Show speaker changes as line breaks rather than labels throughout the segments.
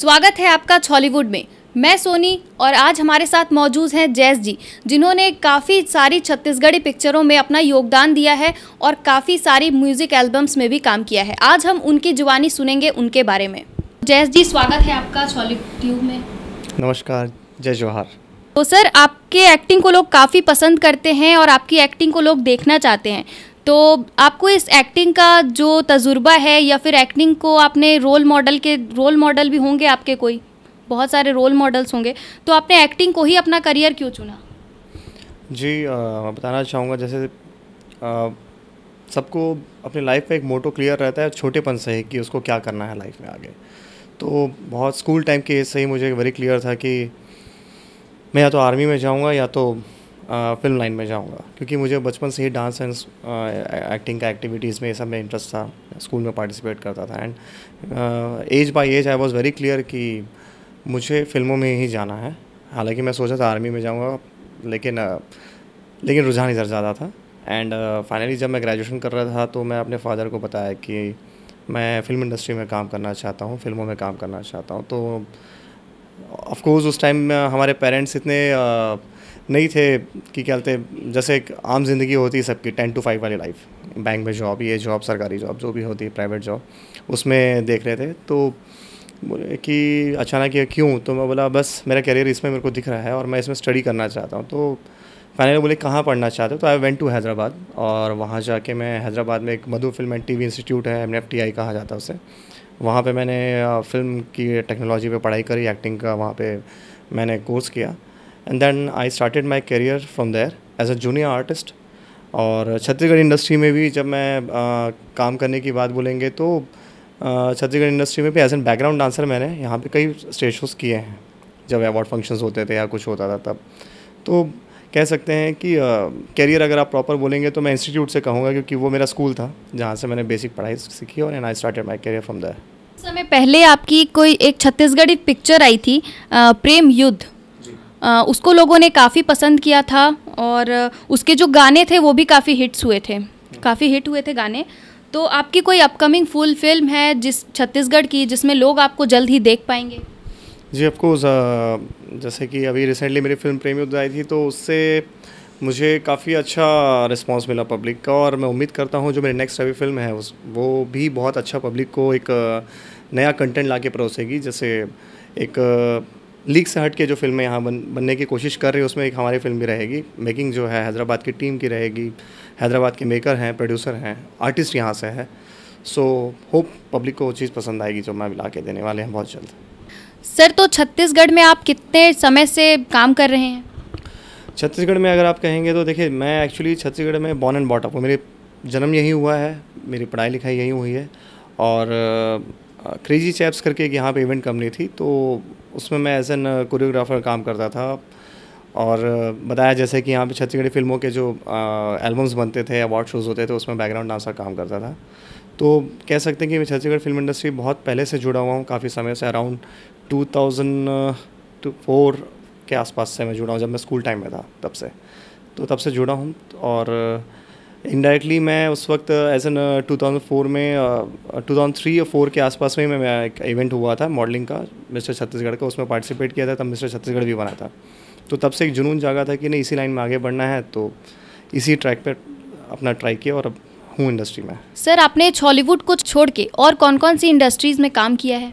स्वागत है आपका छॉलीवुड में मैं सोनी और आज हमारे साथ मौजूद हैं जैस जी जिन्होंने काफ़ी सारी छत्तीसगढ़ी पिक्चरों में अपना योगदान दिया है और काफ़ी सारी म्यूज़िक एल्बम्स में भी काम किया है आज हम उनकी जुबानी सुनेंगे उनके बारे में जैस जी स्वागत है आपका छॉलीट्यूब में
नमस्कार जय जवाहर
तो सर आपके एक्टिंग को लोग काफ़ी पसंद करते हैं और आपकी एक्टिंग को लोग देखना चाहते हैं तो आपको इस एक्टिंग का जो तजुर्बा है या फिर एक्टिंग को आपने रोल मॉडल के रोल मॉडल भी होंगे आपके कोई बहुत सारे रोल मॉडल्स होंगे तो आपने एक्टिंग को ही अपना करियर क्यों चुना
जी मैं बताना चाहूँगा जैसे सबको अपनी लाइफ में एक मोटो क्लियर रहता है छोटेपन से ही कि उसको क्या करना है लाइफ में आगे तो बहुत स्कूल टाइम के से ही मुझे वेरी क्लियर था कि मैं या तो आर्मी में जाऊँगा या तो फिल्म लाइन में जाऊँगा क्योंकि मुझे बचपन से ही डांस एंड एक्टिंग का एक्टिविटीज़ में ये सब में इंटरेस्ट था स्कूल में पार्टिसिपेट करता था and age by age I was very clear कि मुझे फिल्मों में ही जाना है हालांकि मैं सोचा था आर्मी में जाऊँगा लेकिन लेकिन रुझान इधर ज़्यादा था एंड फाइनली जब मैं ग्रेजुएशन कर रहा था तो मैं अपने फादर को बताया कि मैं फिल्म इंडस्ट्री में काम करना चाहता हूँ फिल्मों में काम करना चाहता हूँ तो ऑफ़ कोर्स उस टाइम हमारे पेरेंट्स इतने uh, नहीं थे कि क्या कहते जैसे एक आम ज़िंदगी होती है सबकी टेन टू फाइव वाली लाइफ बैंक में जॉब ये जॉब सरकारी जॉब जो भी होती है प्राइवेट जॉब उसमें देख रहे थे तो बोले कि अचानक ये क्यों तो मैं बोला बस मेरा करियर इसमें मेरे को दिख रहा है और मैं इसमें स्टडी करना चाहता हूँ तो फाइनली बोले कहाँ पढ़ना चाहते हो तो आई वेंट टू हैदराबाद और वहाँ जाके मैं हैदराबाद में एक Madhu film and TV institute है एम कहा जाता है उसे वहाँ पे मैंने फिल्म की टेक्नोलॉजी पे पढ़ाई करी एक्टिंग का वहाँ पे मैंने कोर्स किया and then I started my career from there as a junior artist और छत्तीसगढ़ इंडस्ट्री में भी जब मैं आ, काम करने की बात बोलेंगे तो छत्तीसगढ़ इंडस्ट्री में भी एज एन बैकग्राउंड डांसर मैंने यहाँ पे कई स्टेज शोज़ किए हैं जब अवार्ड फंक्शंस होते थे या कुछ होता था तब तो कह सकते हैं कि करियर अगर आप प्रॉपर बोलेंगे तो मैं इंस्टीट्यूट से कहूँगा क्योंकि वो मेरा स्कूल था जहाँ से मैंने बेसिक पढ़ाई सीखी और and I started my career from there
समय पहले आपकी कोई एक छत्तीसगढ़ी पिक्चर आई थी आ, प्रेम युद्ध उसको लोगों ने काफ़ी पसंद किया था और उसके जो गाने थे वो भी काफ़ी हिट्स हुए थे काफ़ी हिट हुए थे गाने तो आपकी कोई अपकमिंग फुल फिल्म है जिस छत्तीसगढ़ की जिसमें लोग आपको जल्द ही देख पाएंगे
जी आपको जैसे कि अभी रिसेंटली मेरी फिल्म प्रेमी उदय आई थी तो उससे मुझे काफ़ी अच्छा रिस्पांस मिला पब्लिक का और मैं उम्मीद करता हूँ जो मेरी नेक्स्ट अभी फिल्म है उस वो भी बहुत अच्छा पब्लिक को एक नया कंटेंट ला के परोसेगी जैसे एक लीग से हट के जो फिल्में यहाँ बन बनने की कोशिश कर रही है उसमें एक हमारी फिल्म भी रहेगी मेकिंग जो है हैदराबाद की टीम की रहेगी हैदराबाद के मेकर हैं प्रोड्यूसर हैं आर्टिस्ट यहाँ से है सो होप पब्लिक को वो चीज़ पसंद आएगी जो मैं ला के देने वाले हैं बहुत जल्द
सर तो छत्तीसगढ़ में आप कितने समय से काम कर रहे हैं
छत्तीसगढ़ में अगर आप कहेंगे तो देखिए मैं एक्चुअली छत्तीसगढ़ में बॉर्न एंड बॉटअप हूँ मेरे जन्म यहीं हुआ है मेरी पढ़ाई लिखाई यहीं हुई है और क्रेजी चैप्स करके एक यहाँ पे इवेंट कंपनी थी तो उसमें मैं एज एन कोरियोग्राफर काम करता था और uh, बताया जैसे कि यहाँ पे छत्तीसगढ़ी फिल्मों के जो एल्बम्स uh, बनते थे अवार्ड शोज़ होते थे उसमें बैकग्राउंड डांसर काम करता था तो कह सकते हैं कि मैं छत्तीसगढ़ फिल्म इंडस्ट्री बहुत पहले से जुड़ा हुआ हूँ काफ़ी समय से अराउंड टू थाउजेंड फोर के आसपास से मैं जुड़ा हूँ जब मैं स्कूल टाइम में था तब से तो तब से जुड़ा हूँ और इनडायरेक्टली मैं उस वक्त एज एन फोर में टू थाउजेंड थ्री या फोर के आसपास में मैं एक इवेंट हुआ था मॉडलिंग का मिस्टर छत्तीसगढ़ का उसमें पार्टिसिपेट किया था तब मिस्टर छत्तीसगढ़ भी बना था तो तब से एक जुनून जागा था कि नहीं इसी लाइन में आगे बढ़ना है तो इसी ट्रैक पर अपना ट्राई किया और अब हूँ इंडस्ट्री में
सर आपने हॉलीवुड को छोड़ के और कौन कौन सी इंडस्ट्रीज़ में काम किया है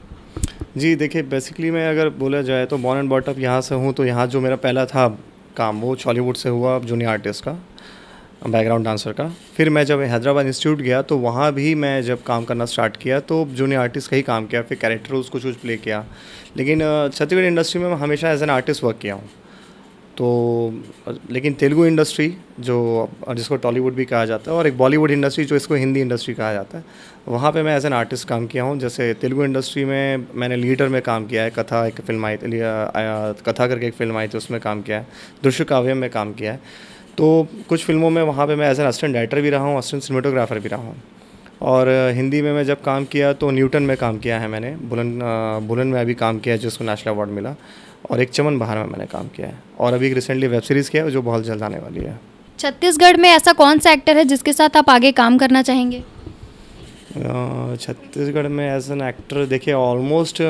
जी देखिए बेसिकली मैं अगर बोला जाए तो बॉर्न एंड बॉटअप यहाँ से हूँ तो यहाँ जो मेरा पहला था काम वो हॉलीवुड से हुआ जूनियर आर्टिस्ट का बैकग्राउंड डांसर का फिर मैं जब हैदराबाद इंस्टीट्यूट गया तो वहाँ भी मैं जब काम करना स्टार्ट किया तो जूनियर आर्टिस्ट का ही काम किया फिर कैरेक्टर उसको कुछ प्ले किया लेकिन छत्तीसगढ़ इंडस्ट्री में मैं हमेशा एज एन आर्टिस्ट वर्क किया हूँ तो लेकिन तेलुगु इंडस्ट्री जो जिसको टॉलीवुड भी कहा जाता है और एक बॉलीवुड इंडस्ट्री जो इसको हिंदी इंडस्ट्री कहा जाता है वहाँ पे मैं एज एन आर्टिस्ट काम किया हूँ जैसे तेलुगु इंडस्ट्री में मैंने लीडर में काम किया है कथा एक फिल्म आई कथा करके एक फिल्म आई थी उसमें काम किया है दृश्य काव्य में काम किया है तो कुछ फिल्मों में वहाँ पे मैं एज एन असिस्टेंट डायरेक्टर भी रहा हूँ असिस्टेंट सिनेमाटोग्राफर भी रहा हूँ और हिंदी में मैं जब काम किया तो न्यूटन में काम किया है मैंने बुलंद बुलंद में अभी काम किया जिसको नेशनल अवार्ड मिला और एक चमन बहार में मैंने काम किया है और अभी एक रिसेंटली वेब सीरीज़ किया है जो बहुत जल्द आने वाली है
छत्तीसगढ़ में ऐसा कौन सा एक्टर है जिसके साथ आप आगे काम करना चाहेंगे
छत्तीसगढ़ में एज एन एक्टर देखिए ऑलमोस्ट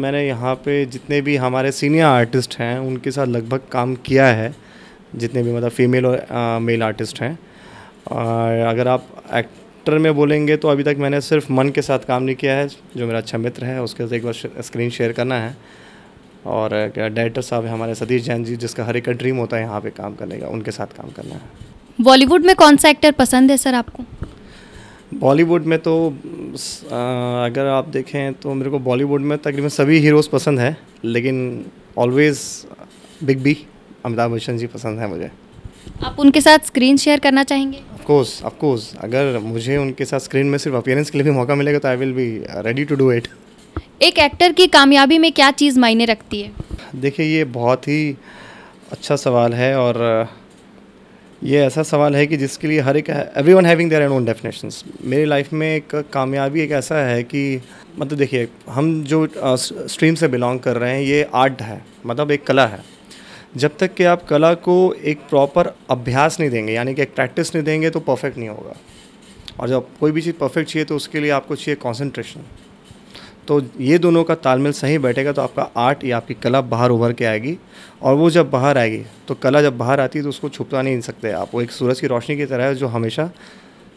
मैंने यहाँ पे जितने भी हमारे सीनियर आर्टिस्ट हैं उनके साथ लगभग काम किया है जितने भी मतलब फ़ीमेल और मेल आर्टिस्ट हैं और अगर आप एक्टर में बोलेंगे तो अभी तक मैंने सिर्फ मन के साथ काम नहीं किया है जो मेरा अच्छा मित्र है उसके साथ एक बार स्क्रीन शेयर करना है और डायरेक्टर साहब है हमारे सतीश जैन जी जिसका हर एक का ड्रीम होता है यहाँ पे काम करने का उनके साथ काम करना है
बॉलीवुड में कौन सा एक्टर पसंद है सर आपको
बॉलीवुड में तो अगर आप देखें तो मेरे को बॉलीवुड में तकरीबन सभी हीरोज़ पसंद है लेकिन always big B Amitabh Bachchan ji पसंद हैं मुझे
आप उनके साथ स्क्रीन शेयर करना चाहेंगे
ऑफकोर्स ऑफकोर्स अगर मुझे उनके साथ स्क्रीन में सिर्फ अपियरेंस के लिए भी मौका मिलेगा तो I will be ready to do it
एक एक्टर की कामयाबी में क्या चीज़ मायने रखती है
देखिए ये बहुत ही अच्छा सवाल है और ये ऐसा सवाल है कि जिसके लिए हर एक everyone having their and own definition मेरी लाइफ में एक कामयाबी एक ऐसा है कि मतलब देखिए हम जो स्ट्रीम से बिलोंग कर रहे हैं ये आर्ट है मतलब एक कला है जब तक कि आप कला को एक प्रॉपर अभ्यास नहीं देंगे यानी कि एक प्रैक्टिस नहीं देंगे तो परफेक्ट नहीं होगा और जब कोई भी चीज़ परफेक्ट चाहिए तो उसके लिए आपको चाहिए कॉन्सेंट्रेशन तो ये दोनों का तालमेल सही बैठेगा तो आपका आर्ट या आपकी कला बाहर उभर के आएगी और वो जब बाहर आएगी तो कला जब बाहर आती है तो उसको छुपा नहीं सकते आप वो एक सूरज की रोशनी की तरह है जो हमेशा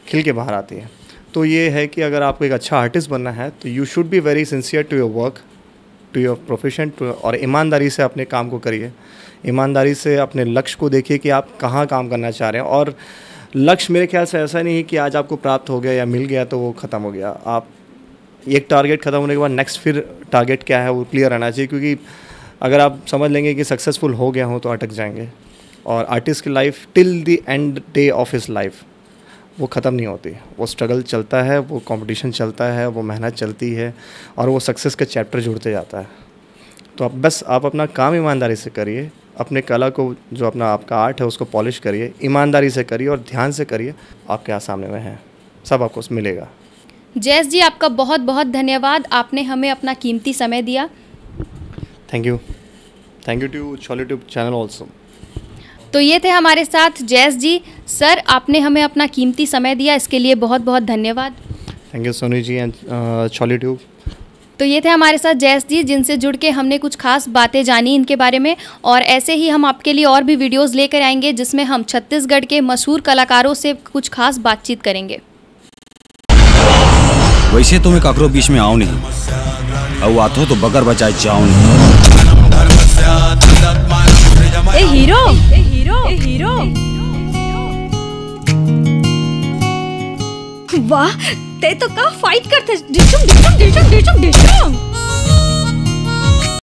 खिल के बाहर आती है तो ये है कि अगर आपको एक अच्छा आर्टिस्ट बनना है तो you should be very sincere to your work to your profession और ईमानदारी से अपने काम को करिए ईमानदारी से अपने लक्ष्य को देखिए कि आप कहाँ काम करना चाह रहे हैं और लक्ष्य मेरे ख्याल से ऐसा नहीं है कि आज आपको प्राप्त हो गया या मिल गया तो वो ख़त्म हो गया आप एक टारगेट ख़त्म होने के बाद नेक्स्ट फिर टारगेट क्या है वो क्लियर रहना चाहिए क्योंकि अगर आप समझ लेंगे कि सक्सेसफुल हो गया हो तो अटक जाएंगे और आर्टिस्ट की life till the end day of his life वो ख़त्म नहीं होती वो स्ट्रगल चलता है वो कंपटीशन चलता है वो मेहनत चलती है और वो सक्सेस का चैप्टर जुड़ते जाता है तो आप बस आप अपना काम ईमानदारी से करिए अपने कला को जो अपना आपका आर्ट है उसको पॉलिश करिए ईमानदारी से करिए और ध्यान से करिए आपके यहाँ सामने में है सब आपको मिलेगा
जयस जी आपका बहुत बहुत धन्यवाद आपने हमें अपना कीमती समय दिया
thank you thank you to Chhole tube channel also
तो ये थे हमारे साथ जैस जी सर आपने हमें अपना कीमती समय दिया इसके लिए बहुत बहुत धन्यवाद
thank you Soni ji and Chholi tube
तो ये थे हमारे साथ जैस जी जिनसे जुड़ के हमने कुछ खास बातें जानी इनके बारे में और ऐसे ही हम आपके लिए और भी वीडियोस लेकर आएंगे जिसमें हम छत्तीसगढ़ के मशहूर कलाकारों से कुछ खास बातचीत करेंगे
वैसे तो मैं काकरो बीच में आऊँ नहीं अब आतो तो बगर बचाए चाओ नहीं
ए हीरो ए, ए, हीरो वाह ते तो का फाइट करते डिशम डिशम डिशम डिशम डिशम